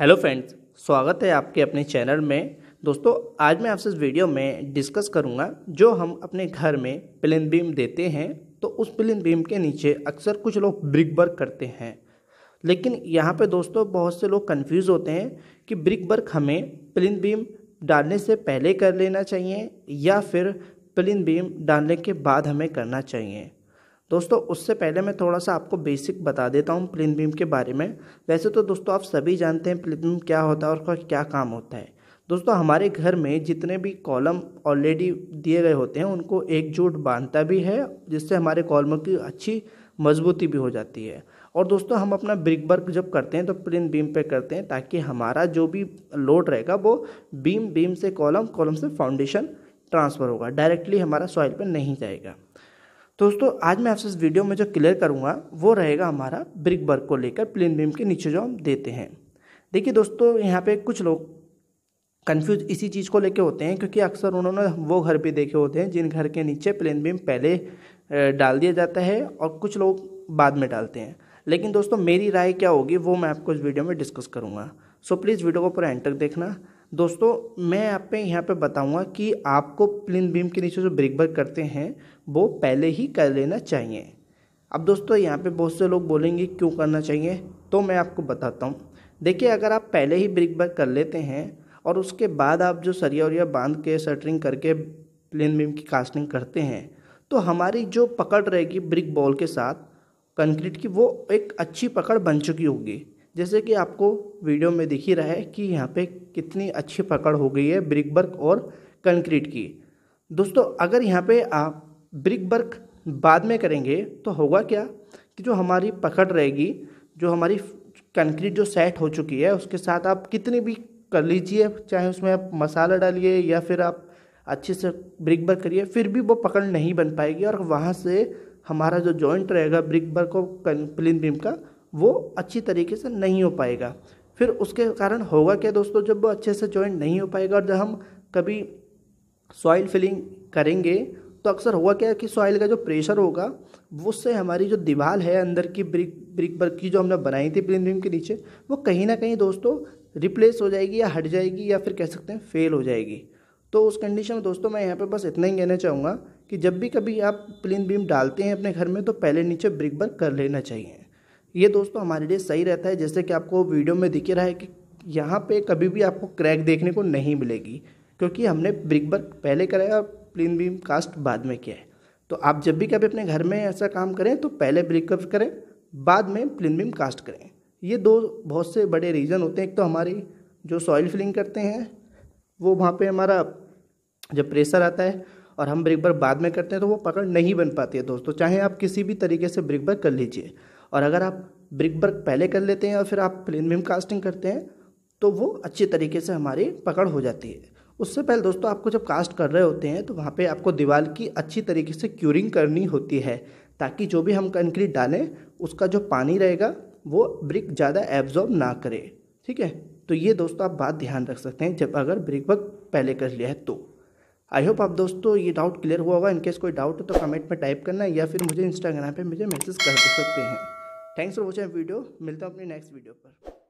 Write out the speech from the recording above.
hello friends स्वागत है आपके अपने चैनल में दोस्तों आज मैं आपसे इस वीडियो में डिस्कस करूंगा जो हम अपने घर में प्लिन बीम देते हैं तो उस प्लिन बीम के नीचे अक्सर कुछ लोग ब्रिक वर्क करते हैं लेकिन यहाँ पे दोस्तों बहुत से लोग कंफ्यूज होते हैं कि ब्रिक वर्क हमें प्लिन बीम डालने से पहले कर लेना चाहिए या फिर प्लिन बीम डालने के बाद हमें करना चाहिए दोस्तों उससे पहले मैं थोड़ा सा आपको बेसिक बता देता हूँ प्लिन बीम के बारे में वैसे तो दोस्तों आप सभी जानते हैं प्लिन बीम क्या होता है और उसका क्या काम होता है दोस्तों हमारे घर में जितने भी कॉलम ऑलरेडी दिए गए होते हैं उनको एकजुट बांधता भी है जिससे हमारे कॉलमों की अच्छी मजबूती भी हो जाती है और दोस्तों हम अपना ब्रिक वर्क जब करते हैं तो प्लिन बीम पे करते हैं ताकि हमारा जो भी लोड रहेगा वो बीम बीम से कॉलम कॉलम से फाउंडेशन ट्रांसफ़र होगा डायरेक्टली हमारा सॉइल पर नहीं जाएगा दोस्तों आज मैं आपसे इस वीडियो में जो क्लियर करूँगा वो रहेगा हमारा ब्रिक वर्क को लेकर प्लेन बीम के नीचे जो हम देते हैं देखिए दोस्तों यहाँ पे कुछ लोग कन्फ्यूज इसी चीज़ को लेके होते हैं क्योंकि अक्सर उन्होंने वो घर भी देखे होते हैं जिन घर के नीचे प्लेन बीम पहले डाल दिया जाता है और कुछ लोग बाद में डालते हैं लेकिन दोस्तों मेरी राय क्या होगी वो मैं आपको इस वीडियो में डिस्कस करूँगा सो प्लीज़ वीडियो को पूरा एंड तक देखना दोस्तों मैं आप पे यहाँ पे बताऊँगा कि आपको प्लिन बीम के नीचे जो ब्रेक वर्क करते हैं वो पहले ही कर लेना चाहिए अब दोस्तों यहाँ पे बहुत से लोग बोलेंगे क्यों करना चाहिए तो मैं आपको बताता हूँ देखिए अगर आप पहले ही ब्रिक वर्क कर लेते हैं और उसके बाद आप जो सरिया उरिया बांध के सटरिंग करके प्लेन बीम की कास्टिंग करते हैं तो हमारी जो पकड़ रहेगी ब्रिक बॉल के साथ कंक्रीट की वो एक अच्छी पकड़ बन चुकी होगी जैसे कि आपको वीडियो में दिख ही रहा है कि यहाँ पे कितनी अच्छी पकड़ हो गई है ब्रिक वर्क और कंक्रीट की दोस्तों अगर यहाँ पे आप ब्रिक वर्क बाद में करेंगे तो होगा क्या कि जो हमारी पकड़ रहेगी जो हमारी कंक्रीट जो सेट हो चुकी है उसके साथ आप कितनी भी कर लीजिए चाहे उसमें आप मसाला डालिए या फिर आप अच्छे से ब्रिक वर्क करिए फिर भी वो पकड़ नहीं बन पाएगी और वहाँ से हमारा जो जॉइंट रहेगा ब्रिक वर्क और प्लिन बीम का वो अच्छी तरीके से नहीं हो पाएगा फिर उसके कारण होगा क्या दोस्तों जब वो अच्छे से ज्वाइन नहीं हो पाएगा और जब हम कभी सॉइल फिलिंग करेंगे तो अक्सर होगा क्या कि सॉइल का जो प्रेशर होगा उससे हमारी जो दीवार है अंदर की ब्रिक ब्रिक वर्क की जो हमने बनाई थी प्लिन बीम के नीचे वो कहीं ना कहीं दोस्तों रिप्लेस हो जाएगी या हट जाएगी या फिर कह सकते हैं फेल हो जाएगी तो उस कंडीशन में दोस्तों मैं यहाँ पर बस इतना ही कहना चाहूँगा कि जब भी कभी आप प्लिन बीम डालते हैं अपने घर में तो पहले नीचे ब्रिक वर्क कर लेना चाहिए ये दोस्तों हमारे लिए सही रहता है जैसे कि आपको वीडियो में दिख रहा है कि यहाँ पे कभी भी आपको क्रैक देखने को नहीं मिलेगी क्योंकि हमने ब्रिक वर्क पहले कराया और प्लेन बीम कास्ट बाद में किया है तो आप जब भी कभी अपने घर में ऐसा काम करें तो पहले ब्रिक वर्क करें बाद में प्लेन बीम कास्ट करें ये दो बहुत से बड़े रीज़न होते हैं एक तो हमारी जो सॉइल फिलिंग करते हैं वो वहाँ पर हमारा जब प्रेशर आता है और हम ब्रिक वर्क बाद में करते हैं तो वो पकड़ नहीं बन पाती है दोस्तों चाहे आप किसी भी तरीके से ब्रिक वर्क कर लीजिए और अगर आप ब्रिक वर्क पहले कर लेते हैं और फिर आप प्लेन बीम कास्टिंग करते हैं तो वो अच्छे तरीके से हमारी पकड़ हो जाती है उससे पहले दोस्तों आपको जब कास्ट कर रहे होते हैं तो वहाँ पे आपको दीवार की अच्छी तरीके से क्यूरिंग करनी होती है ताकि जो भी हम कंक्रीट डालें उसका जो पानी रहेगा वो ब्रिक ज़्यादा एब्जॉर्ब ना करे ठीक है तो ये दोस्तों आप बात ध्यान रख सकते हैं जब अगर ब्रिक वर्क पहले कर लिया है तो आई होप आप दोस्तों ये डाउट क्लियर हुआ होगा इनकेस कोई डाउट हो तो कमेंट में टाइप करना या फिर मुझे इंस्टाग्राम पे मुझे मैसेज कर सकते हैं थैंक्स फॉर वॉचिंग वीडियो मिलता हूँ अपने नेक्स्ट वीडियो पर